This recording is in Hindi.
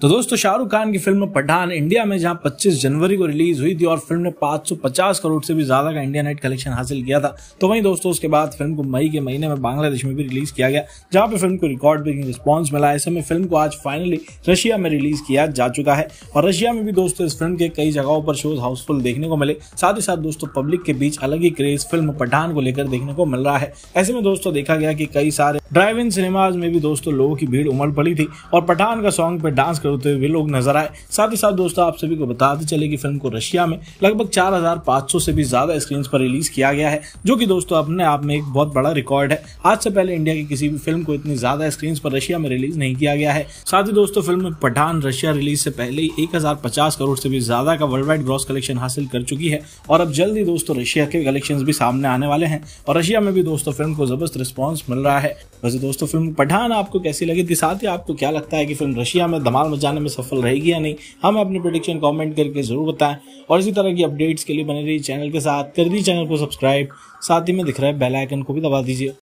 तो दोस्तों शाहरुख खान की फिल्म पठान इंडिया में जहां 25 जनवरी को रिलीज हुई थी और फिल्म ने 550 करोड़ से भी ज्यादा का इंडिया नेट कलेक्शन हासिल किया था तो वहीं दोस्तों उसके बाद फिल्म को मई के महीने में बांग्लादेश में भी रिलीज किया गया जहां पर फिल्म को रिकॉर्ड ब्रेकिंग रिस्पॉन्स मिला ऐसे में फिल्म को आज फाइनली रशिया में रिलीज किया जा चुका है और रशिया में भी दोस्तों इस फिल्म के कई जगहों पर शोज हाउसफुल देखने को मिले साथ ही साथ दोस्तों पब्लिक के बीच अलग ही क्रेज फिल्म पठान को लेकर देखने को मिल रहा है ऐसे में दोस्तों देखा गया कि कई सारे ड्राइव इन सिनेमाज में भी दोस्तों लोगों की भीड़ उमड़ पड़ी थी और पठान का सॉन्ग पर डांस करते हुए लोग नजर आए साथ ही साथ दोस्तों आप सभी को बताते चले कि फिल्म को रशिया में लगभग 4,500 से भी ज्यादा स्क्रीन पर रिलीज किया गया है जो कि दोस्तों अपने आप में एक बहुत बड़ा रिकॉर्ड है आज से पहले इंडिया की किसी भी फिल्म को इतनी ज्यादा स्क्रीन पर रशिया में रिलीज नहीं किया गया है साथ ही दोस्तों फिल्म पठान रशिया रिलीज से पहले ही एक करोड़ से भी ज्यादा का वर्ल्ड वाइड ग्रॉस कलेक्शन हासिल कर चुकी है और अब जल्द ही दोस्तों रशिया के कलेक्शन भी सामने आने वाले हैं और रशिया में भी दोस्तों फिल्म को जबरदस्त रिस्पॉन्स मिल रहा है वैसे दोस्तों फिल्म पठान आपको कैसी लगी थी साथ ही आपको क्या लगता है की फिल्म रशिया में धमाल जाने में सफल रहेगी या नहीं हमें अपनी प्रोडिक्शन कॉमेंट करके ज़रूर बताएं और इसी तरह की अपडेट्स के लिए बने रही चैनल के साथ कर दी चैनल को सब्सक्राइब साथ ही में दिख रहा है बेल आइकन को भी दबा दीजिए